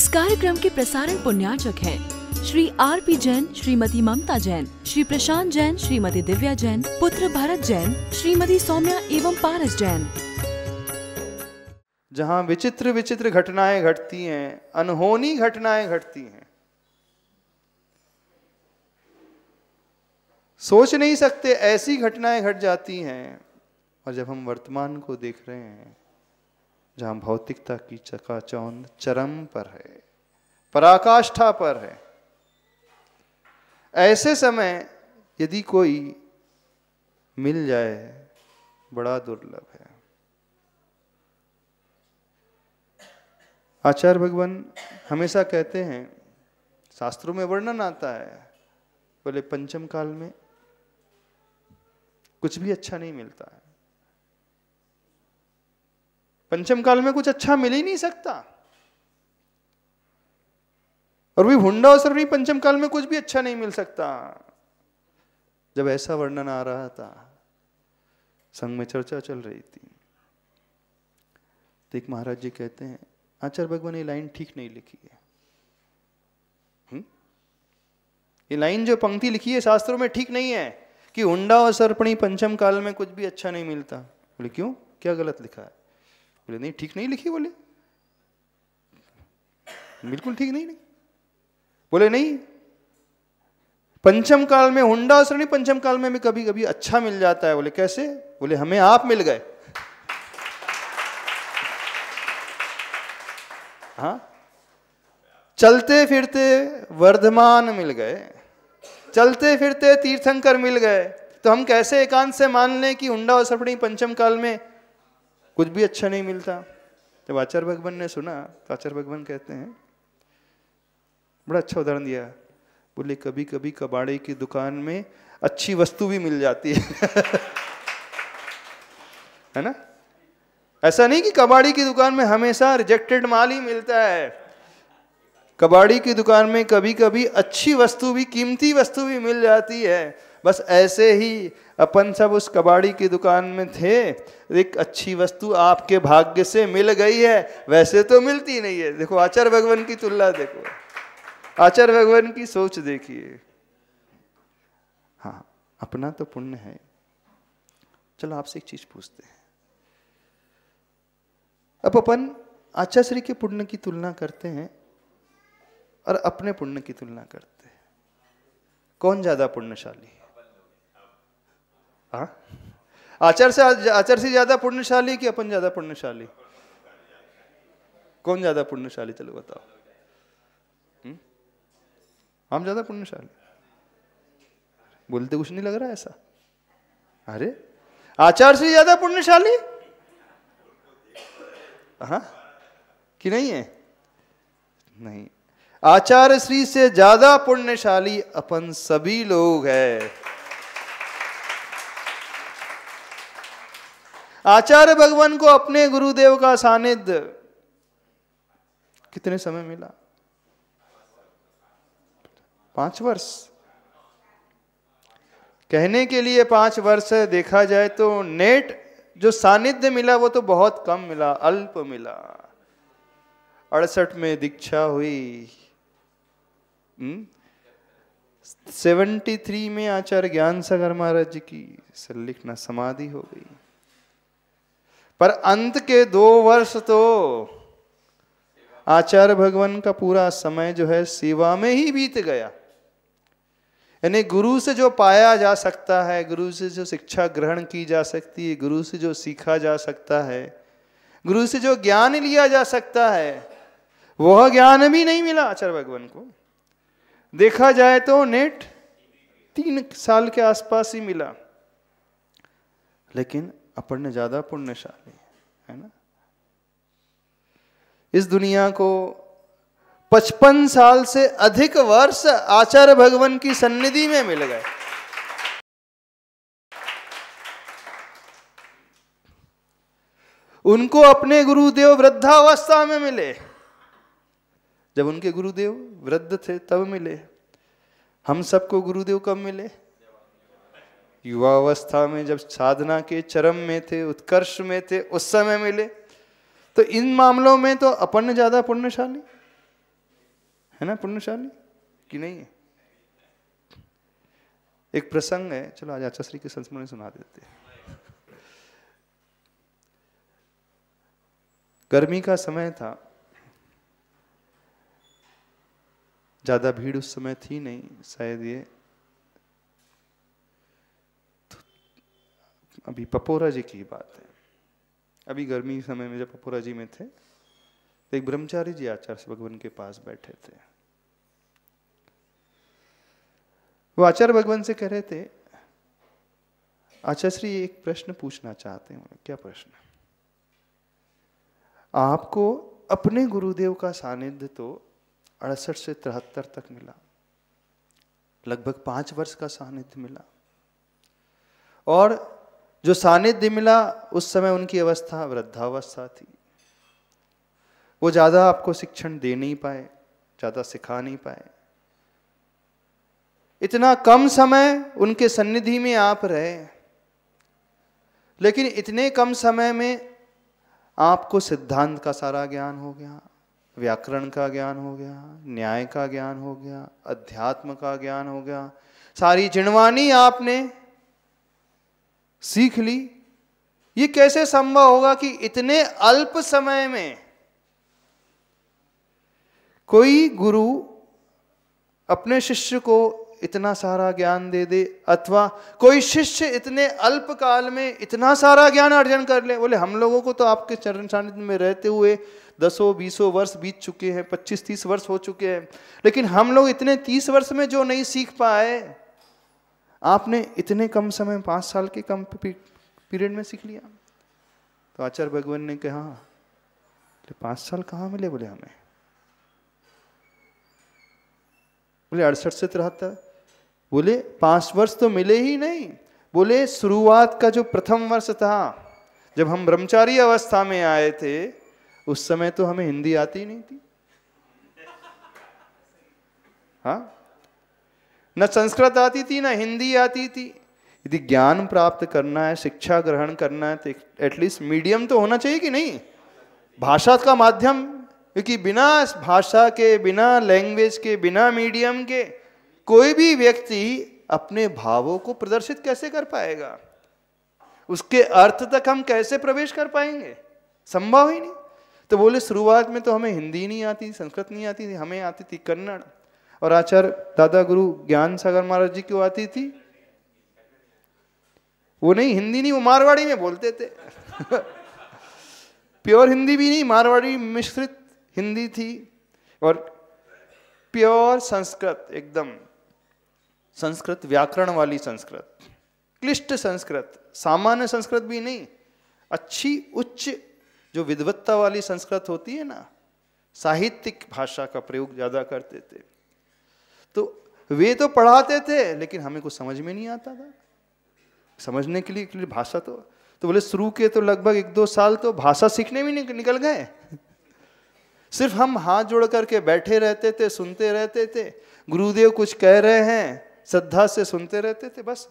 इस कार्यक्रम के प्रसारण पुण्याचक है श्री आर पी जैन श्रीमती ममता जैन श्री प्रशांत जैन श्रीमती दिव्या जैन पुत्र भरत जैन श्रीमती सौम्या एवं पारस जैन जहाँ विचित्र विचित्र घटनाएं घटती हैं अनहोनी घटनाएं घटती हैं सोच नहीं सकते ऐसी घटनाएं घट जाती हैं और जब हम वर्तमान को देख रहे हैं जहां भौतिकता की चकाचौंध चरम पर है पराकाष्ठा पर है ऐसे समय यदि कोई मिल जाए बड़ा दुर्लभ है आचार्य भगवान हमेशा कहते हैं शास्त्रों में वर्णन आता है बोले पंचम काल में कुछ भी अच्छा नहीं मिलता है पंचम काल में कुछ अच्छा मिल ही नहीं सकता और भी हुंडा और सर्वरी पंचम काल में कुछ भी अच्छा नहीं मिल सकता जब ऐसा वर्णन आ रहा था संघ में चर्चा चल रही थी तो एक महाराज जी कहते हैं आचार्य भगवान ये लाइन ठीक नहीं लिखी है ये लाइन जो पंक्ति लिखी है शास्त्रों में ठीक नहीं है कि हुंडा और सर्पणी पंचम काल में कुछ भी अच्छा नहीं मिलता बोले क्यों क्या गलत लिखा है बोले नहीं ठीक नहीं लिखी बोले बिल्कुल ठीक नहीं लिखी बोले नहीं पंचम काल में हुंडा श्रेणी पंचम काल में हमें कभी कभी अच्छा मिल जाता है बोले कैसे बोले हमें आप मिल गए हाँ चलते फिरते वर्धमान मिल गए चलते फिरते तीर्थंकर मिल गए तो हम कैसे एकांत से मान लें कि हुंडा और सफड़ी पंचम काल में कुछ भी अच्छा नहीं मिलता जब आचार्य भगवान ने सुना तो आचार्य भगवान कहते हैं बड़ा अच्छा उदाहरण दिया बोले कभी कभी कबाड़े की दुकान में अच्छी वस्तु भी मिल जाती है है ना ऐसा नहीं कि कबाड़ी की दुकान में हमेशा रिजेक्टेड माल ही मिलता है कबाड़ी की दुकान में कभी कभी अच्छी वस्तु भी कीमती वस्तु भी मिल जाती है बस ऐसे ही अपन सब उस कबाड़ी की दुकान में थे एक अच्छी वस्तु आपके भाग्य से मिल गई है वैसे तो मिलती नहीं है देखो आचार्य भगवान की तुलना देखो आचार्य भगवान की सोच देखिए हाँ अपना तो पुण्य है चलो आपसे एक चीज पूछते हैं अब अपन आचार्य श्री के पुण्य की तुलना करते हैं और अपने पुण्य की तुलना करते हैं कौन ज्यादा पुण्यशाली हाँ? आचार से आचार से ज्यादा पुण्यशाली कि अपन ज्यादा पुण्यशाली कौन ज्यादा पुण्यशाली चलो बताओ हम्म? हम ज्यादा पुण्यशाली बोलते कुछ नहीं लग रहा ऐसा अरे आचार से ज्यादा पुण्यशाली हाँ कि नहीं है नहीं आचार्य श्री से ज्यादा पुण्यशाली अपन सभी लोग है आचार्य भगवान को अपने गुरुदेव का सानिध्य कितने समय मिला पांच वर्ष कहने के लिए पांच वर्ष देखा जाए तो नेट जो सानिध्य मिला वो तो बहुत कम मिला अल्प मिला अड़सठ में दीक्षा हुई हम्म? सेवेंटी थ्री में आचार्य ज्ञान सागर महाराज जी की लिखना समाधि हो गई पर अंत के दो वर्ष तो आचार्य भगवान का पूरा समय जो है सेवा में ही बीत गया यानी गुरु से जो पाया जा सकता है गुरु से जो शिक्षा ग्रहण की जा सकती है गुरु से जो सीखा जा सकता है गुरु से जो ज्ञान लिया जा सकता है वह ज्ञान भी नहीं मिला आचार्य भगवान को देखा जाए तो नेट तीन साल के आसपास ही मिला लेकिन अपर्ण ज़्यादा पुण्यशाली है ना इस दुनिया को पचपन साल से अधिक वर्ष आचार्य भगवान की सन्निधि में मिल गए उनको अपने गुरुदेव वृद्धावस्था में मिले जब उनके गुरुदेव वृद्ध थे तब मिले हम सबको गुरुदेव कब मिले युवावस्था में जब साधना के चरम में थे उत्कर्ष में थे उस समय मिले तो इन मामलों में तो अपन ज़्यादा पुण्यशाली है ना पुण्यशाली कि नहीं है एक प्रसंग है चलो आज अच्छा श्री के संस्मरण सुना देते हैं गर्मी का समय था ज़्यादा भीड़ उस समय थी नहीं शायद ये अभी पपोरा जी की बात है अभी गर्मी समय में जब पपोरा जी में थे तो एक ब्रह्मचारी जी आचार्य भगवान के पास बैठे थे वो आचार्य भगवान से कह रहे थे आचार्य श्री एक प्रश्न पूछना चाहते हैं क्या प्रश्न आपको अपने गुरुदेव का सानिध्य तो अड़सठ से तिहत्तर तक मिला लगभग पांच वर्ष का सानिध्य मिला और जो सानिध्य मिला उस समय उनकी अवस्था वृद्धावस्था थी वो ज़्यादा आपको शिक्षण दे नहीं पाए ज़्यादा सिखा नहीं पाए इतना कम समय उनके सन्निधि में आप रहे लेकिन इतने कम समय में आपको सिद्धांत का सारा ज्ञान हो गया व्याकरण का ज्ञान हो गया न्याय का ज्ञान हो गया अध्यात्म का ज्ञान हो गया सारी जिणवानी आपने सीख ली ये कैसे संभव होगा कि इतने अल्प समय में कोई गुरु अपने शिष्य को इतना सारा ज्ञान दे दे अथवा कोई शिष्य इतने अल्प काल में इतना सारा ज्ञान अर्जन कर ले बोले हम लोगों को तो आपके चरण सानिध्य में रहते हुए दसों बीसों वर्ष बीत चुके हैं पच्चीस तीस वर्ष हो चुके हैं लेकिन हम लोग इतने तीस वर्ष में जो नहीं सीख पाए आपने इतने कम समय पाँच साल के कम पीरियड में सीख लिया तो आचार्य भगवान ने कहा तो पाँच साल कहाँ मिले बोले हमें बोले अड़सठ से तिरहत्तर बोले पाँच वर्ष तो मिले ही नहीं बोले शुरुआत का जो प्रथम वर्ष था जब हम ब्रह्मचारी अवस्था में आए थे उस समय तो हमें हिंदी आती ही नहीं थी हाँ न संस्कृत आती थी न हिंदी आती थी यदि ज्ञान प्राप्त करना है शिक्षा ग्रहण करना है तो एटलीस्ट मीडियम तो होना चाहिए कि नहीं भाषा का माध्यम क्योंकि बिना भाषा के बिना लैंग्वेज के बिना मीडियम के कोई भी व्यक्ति अपने भावों को प्रदर्शित कैसे कर पाएगा उसके अर्थ तक हम कैसे प्रवेश कर पाएंगे संभव ही नहीं तो बोले शुरुआत में तो हमें हिंदी नहीं आती संस्कृत नहीं आती थी हमें आती थी कन्नड़ और आचार्य दादा गुरु ज्ञान सागर महाराज जी क्यों आती थी वो नहीं हिंदी नहीं वो मारवाड़ी में बोलते थे प्योर हिंदी भी नहीं मारवाड़ी मिश्रित हिंदी थी और प्योर संस्कृत एकदम संस्कृत व्याकरण वाली संस्कृत क्लिष्ट संस्कृत सामान्य संस्कृत भी नहीं अच्छी उच्च जो विद्वत्ता वाली संस्कृत होती है ना साहित्यिक भाषा का प्रयोग ज़्यादा करते थे तो वे तो पढ़ाते थे लेकिन हमें कुछ समझ में नहीं आता था समझने के लिए, के लिए भाषा तो तो बोले शुरू के तो लगभग एक दो साल तो भाषा सीखने में निकल गए सिर्फ हम हाथ जोड़ करके बैठे रहते थे सुनते रहते थे गुरुदेव कुछ कह रहे हैं श्रद्धा से सुनते रहते थे बस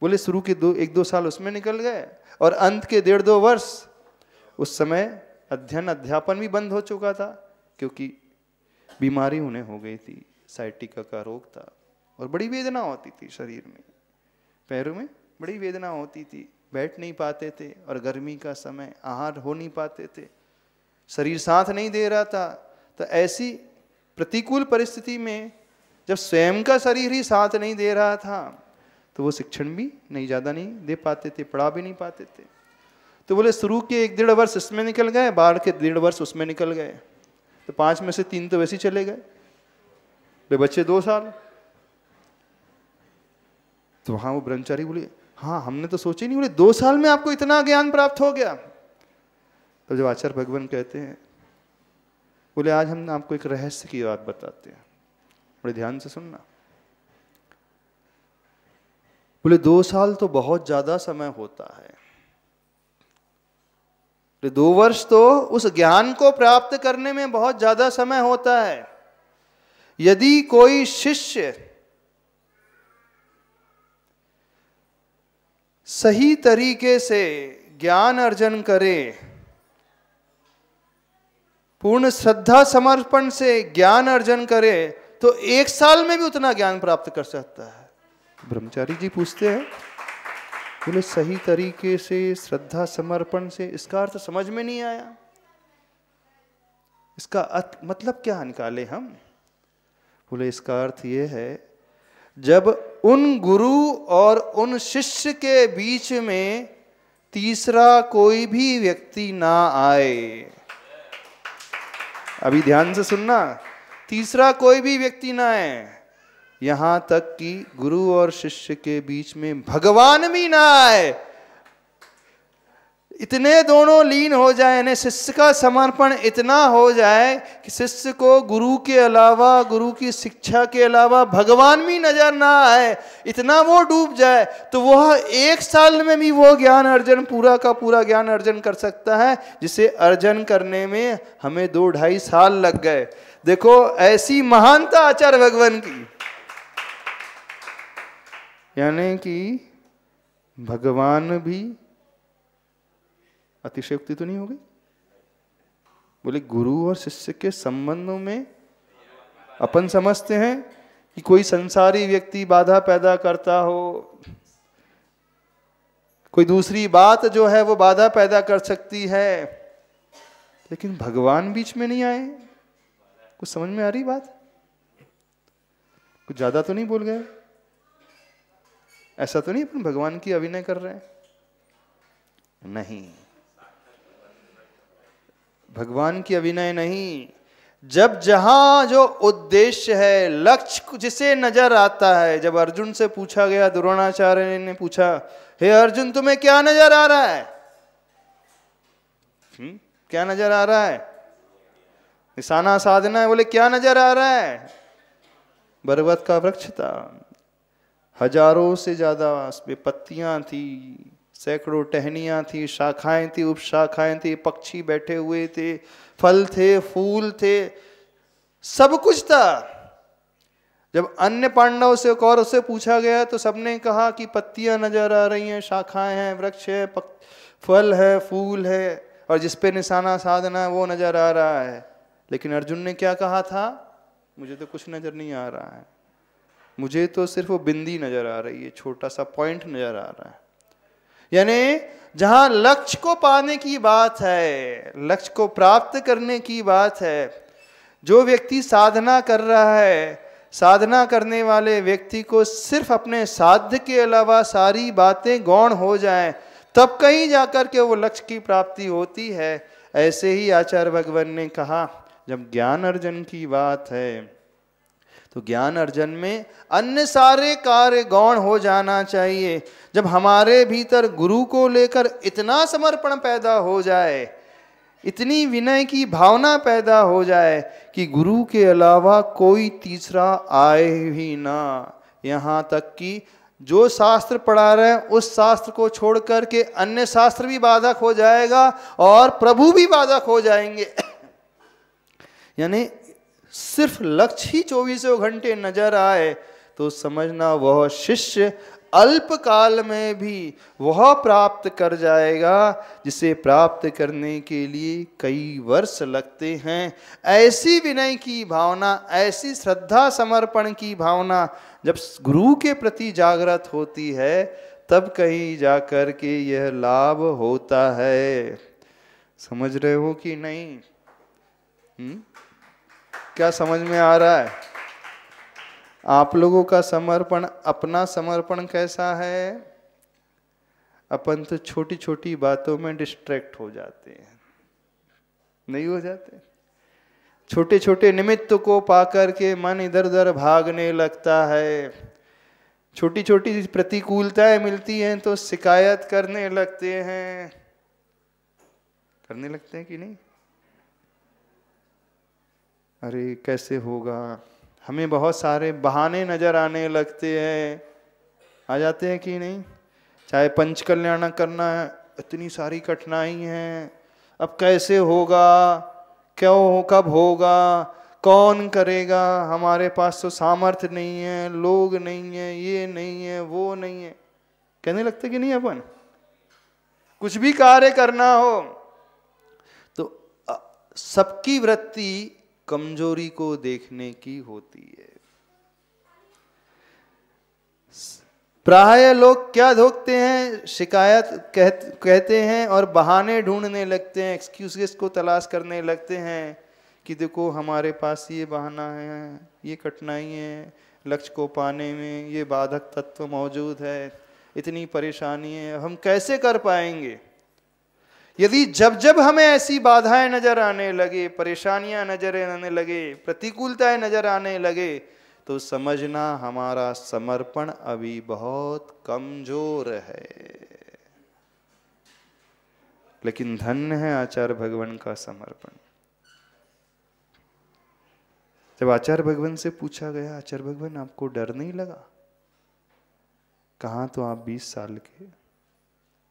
बोले शुरू के दो एक दो साल उसमें निकल गए और अंत के डेढ़ दो वर्ष उस समय अध्ययन अध्यापन भी बंद हो चुका था क्योंकि बीमारी उन्हें हो गई थी साइटिका का रोग था और बड़ी वेदना होती थी शरीर में पैरों में बड़ी वेदना होती थी बैठ नहीं पाते थे और गर्मी का समय आहार हो नहीं पाते थे शरीर साथ नहीं दे रहा था तो ऐसी प्रतिकूल परिस्थिति में जब स्वयं का शरीर ही साथ नहीं दे रहा था तो वो शिक्षण भी नहीं ज़्यादा नहीं दे पाते थे पढ़ा भी नहीं पाते थे तो बोले शुरू के एक डेढ़ वर्ष इसमें निकल गए बाढ़ के डेढ़ वर्ष उसमें निकल गए तो पाँच में से तीन तो वैसे ही चले गए बे बच्चे दो साल तो वहां वो ब्रह्मचारी बोले हाँ हमने तो सोचे नहीं बोले दो साल में आपको इतना ज्ञान प्राप्त हो गया तो जब आचार्य भगवान कहते हैं बोले आज हम आपको एक रहस्य की बात बताते हैं बड़े ध्यान से सुनना बोले दो साल तो बहुत ज्यादा समय होता है दो वर्ष तो उस ज्ञान को प्राप्त करने में बहुत ज्यादा समय होता है यदि कोई शिष्य सही तरीके से ज्ञान अर्जन करे पूर्ण श्रद्धा समर्पण से ज्ञान अर्जन करे तो एक साल में भी उतना ज्ञान प्राप्त कर सकता है ब्रह्मचारी जी पूछते हैं बोले सही तरीके से श्रद्धा समर्पण से इसका अर्थ समझ में नहीं आया इसका अर्थ मतलब क्या निकाले हम बोले इसका अर्थ ये है जब उन गुरु और उन शिष्य के बीच में तीसरा कोई भी व्यक्ति ना आए अभी ध्यान से सुनना तीसरा कोई भी व्यक्ति ना आए यहां तक कि गुरु और शिष्य के बीच में भगवान भी ना आए इतने दोनों लीन हो जाए यानी शिष्य का समर्पण इतना हो जाए कि शिष्य को गुरु के अलावा गुरु की शिक्षा के अलावा भगवान भी नजर ना आए इतना वो डूब जाए तो वह एक साल में भी वो ज्ञान अर्जन पूरा का पूरा ज्ञान अर्जन कर सकता है जिसे अर्जन करने में हमें दो ढाई साल लग गए देखो ऐसी महानता आचार्य भगवान की यानी कि भगवान भी अतिशयोक्ति तो नहीं हो गई बोले गुरु और शिष्य के संबंधों में अपन समझते हैं कि कोई संसारी व्यक्ति बाधा पैदा करता हो कोई दूसरी बात जो है वो बाधा पैदा कर सकती है लेकिन भगवान बीच में नहीं आए कुछ समझ में आ रही बात कुछ ज्यादा तो नहीं बोल गए ऐसा तो नहीं अपन भगवान की अभिनय कर रहे हैं नहीं भगवान की अभिनय नहीं जब जहां जो उद्देश्य है लक्ष्य जिसे नजर आता है जब अर्जुन से पूछा गया द्रोणाचार्य ने पूछा हे अर्जुन तुम्हें क्या नजर आ रहा है हुँ? हम्म, क्या नजर आ रहा है निशाना साधना है बोले क्या नजर आ रहा है बरबत का वृक्ष था हजारों से ज्यादा पत्तियां थी सैकड़ों टहनियाँ थी शाखाएं थी उपशाखाएं थी पक्षी बैठे हुए थे फल थे फूल थे सब कुछ था जब अन्य पांडव से और उससे पूछा गया तो सबने कहा कि पत्तियां नजर आ रही हैं शाखाएं हैं वृक्ष है पक, फल है फूल है और जिस पे निशाना साधना है वो नजर आ रहा है लेकिन अर्जुन ने क्या कहा था मुझे तो कुछ नजर नहीं आ रहा है मुझे तो सिर्फ वो बिंदी नजर आ रही है छोटा सा पॉइंट नजर आ रहा है यानी जहां लक्ष्य को पाने की बात है लक्ष्य को प्राप्त करने की बात है जो व्यक्ति साधना कर रहा है साधना करने वाले व्यक्ति को सिर्फ अपने साध्य के अलावा सारी बातें गौण हो जाएं तब कहीं जाकर के वो लक्ष्य की प्राप्ति होती है ऐसे ही आचार्य भगवान ने कहा जब ज्ञान अर्जन की बात है तो ज्ञान अर्जन में अन्य सारे कार्य गौण हो जाना चाहिए जब हमारे भीतर गुरु को लेकर इतना समर्पण पैदा हो जाए इतनी विनय की भावना पैदा हो जाए कि गुरु के अलावा कोई तीसरा आए ही ना यहाँ तक कि जो शास्त्र पढ़ा रहे हैं उस शास्त्र को छोड़ कर के अन्य शास्त्र भी बाधक हो जाएगा और प्रभु भी बाधक हो जाएंगे यानी सिर्फ लक्ष्य ही चौबीसों घंटे नजर आए तो समझना वह शिष्य अल्प काल में भी वह प्राप्त कर जाएगा जिसे प्राप्त करने के लिए कई वर्ष लगते हैं ऐसी विनय की भावना ऐसी श्रद्धा समर्पण की भावना जब गुरु के प्रति जागृत होती है तब कहीं जाकर के यह लाभ होता है समझ रहे हो कि नहीं हुँ? हम्म? क्या समझ में आ रहा है आप लोगों का समर्पण अपना समर्पण कैसा है अपन तो छोटी छोटी बातों में डिस्ट्रैक्ट हो जाते हैं नहीं हो जाते छोटे छोटे निमित्त को पाकर के मन इधर उधर भागने लगता है छोटी छोटी प्रतिकूलताएं मिलती हैं तो शिकायत करने लगते हैं करने लगते हैं कि नहीं अरे कैसे होगा हमें बहुत सारे बहाने नज़र आने लगते हैं आ जाते हैं कि नहीं चाहे पंच कल्याण करना है इतनी सारी कठिनाई है अब कैसे होगा क्यों हो कब होगा कौन करेगा हमारे पास तो सामर्थ्य नहीं है लोग नहीं है ये नहीं है वो नहीं है कहने लगते कि नहीं अपन कुछ भी कार्य करना हो तो सबकी वृत्ति कमजोरी को देखने की होती है प्राय लोग क्या धोखते हैं शिकायत कह, कहते हैं और बहाने ढूंढने लगते हैं एक्सक्यूजेस को तलाश करने लगते हैं कि देखो हमारे पास ये बहाना है ये कठिनाई है लक्ष्य को पाने में ये बाधक तत्व मौजूद है इतनी परेशानी है हम कैसे कर पाएंगे यदि जब जब हमें ऐसी बाधाएं नजर आने लगे परेशानियां नजर आने लगे प्रतिकूलताएं नजर आने लगे तो समझना हमारा समर्पण अभी बहुत कमजोर है लेकिन धन्य है आचार्य भगवान का समर्पण जब आचार्य भगवान से पूछा गया आचार्य भगवान आपको डर नहीं लगा कहा तो आप 20 साल के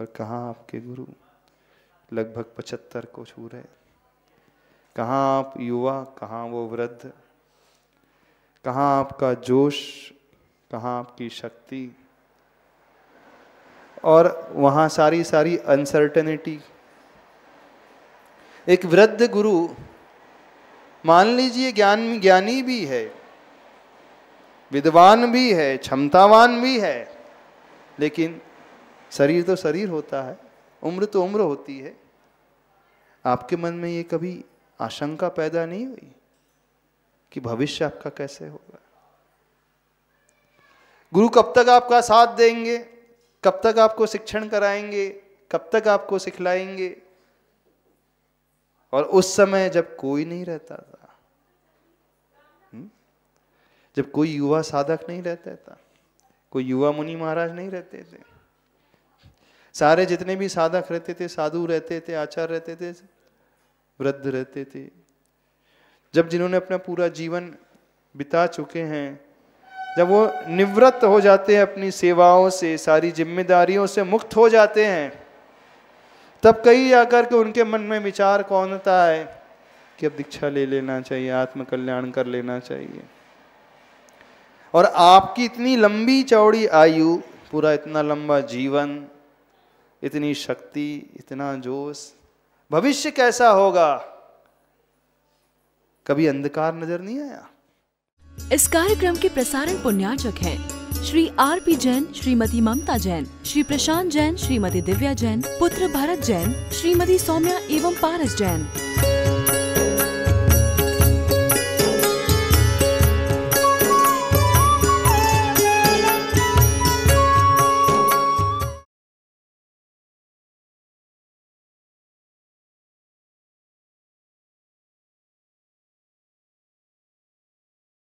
और कहा आपके गुरु लगभग पचहत्तर को छू रहे कहाँ आप युवा कहाँ वो वृद्ध कहाँ आपका जोश कहाँ आपकी शक्ति और वहाँ सारी सारी अनसर्टनिटी एक वृद्ध गुरु मान लीजिए ज्ञान ज्ञानी भी है विद्वान भी है क्षमतावान भी है लेकिन शरीर तो शरीर होता है उम्र तो उम्र होती है आपके मन में ये कभी आशंका पैदा नहीं हुई कि भविष्य आपका कैसे होगा गुरु कब तक आपका साथ देंगे कब तक आपको शिक्षण कराएंगे कब तक आपको सिखलाएंगे और उस समय जब कोई नहीं रहता था हम्म, जब कोई युवा साधक नहीं रहता था कोई युवा मुनि महाराज नहीं रहते थे सारे जितने भी साधक रहते थे साधु रहते थे आचार रहते थे वृद्ध रहते थे जब जिन्होंने अपना पूरा जीवन बिता चुके हैं जब वो निवृत्त हो जाते हैं अपनी सेवाओं से सारी जिम्मेदारियों से मुक्त हो जाते हैं तब कई आकर के उनके मन में विचार कौनता है कि अब दीक्षा ले लेना चाहिए आत्मकल्याण कर लेना चाहिए और आपकी इतनी लंबी चौड़ी आयु पूरा इतना लंबा जीवन इतनी शक्ति इतना जोश भविष्य कैसा होगा कभी अंधकार नजर नहीं आया इस कार्यक्रम के प्रसारण पुण्याचक हैं श्री आर पी जैन श्रीमती ममता जैन श्री प्रशांत जैन श्रीमती दिव्या जैन पुत्र भरत जैन श्रीमती सौम्या एवं पारस जैन